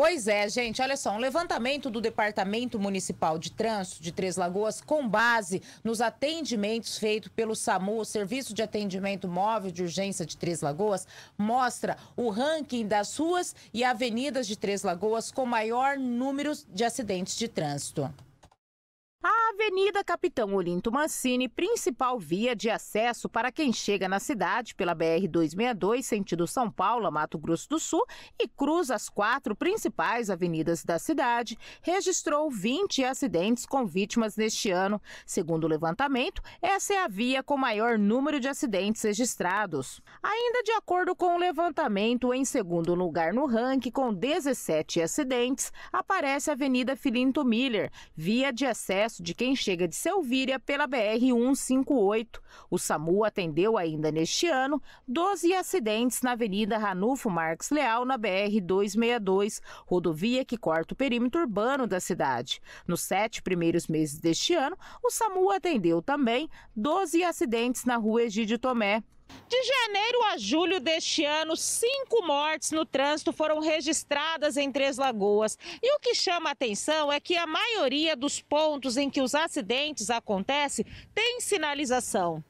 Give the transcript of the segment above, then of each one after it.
Pois é, gente, olha só, um levantamento do Departamento Municipal de Trânsito de Três Lagoas com base nos atendimentos feitos pelo SAMU, o Serviço de Atendimento Móvel de Urgência de Três Lagoas, mostra o ranking das ruas e avenidas de Três Lagoas com maior número de acidentes de trânsito. Avenida Capitão Olinto Mancini, principal via de acesso para quem chega na cidade pela BR-262, sentido São Paulo, Mato Grosso do Sul, e cruza as quatro principais avenidas da cidade, registrou 20 acidentes com vítimas neste ano. Segundo o levantamento, essa é a via com maior número de acidentes registrados. Ainda de acordo com o levantamento, em segundo lugar no ranking, com 17 acidentes, aparece a Avenida Filinto Miller, via de acesso de quem chega de Selvíria pela BR-158. O SAMU atendeu ainda neste ano 12 acidentes na Avenida Ranulfo Marques Leal, na BR-262, rodovia que corta o perímetro urbano da cidade. Nos sete primeiros meses deste ano, o SAMU atendeu também 12 acidentes na rua Egídio Tomé. De janeiro a julho deste ano, cinco mortes no trânsito foram registradas em Três Lagoas. E o que chama a atenção é que a maioria dos pontos em que os acidentes acontecem tem sinalização.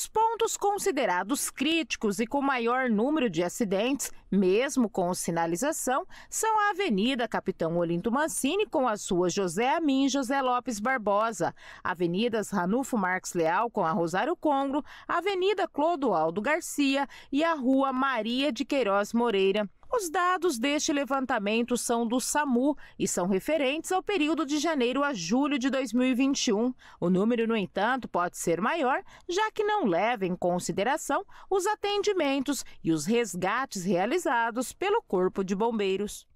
Os pontos considerados críticos e com maior número de acidentes, mesmo com sinalização, são a Avenida Capitão Olinto Mancini com as ruas José Amin e José Lopes Barbosa, Avenidas Ranulfo Marques Leal com a Rosário Congro, Avenida Clodoaldo Garcia e a Rua Maria de Queiroz Moreira. Os dados deste levantamento são do SAMU e são referentes ao período de janeiro a julho de 2021. O número, no entanto, pode ser maior, já que não leva em consideração os atendimentos e os resgates realizados pelo Corpo de Bombeiros.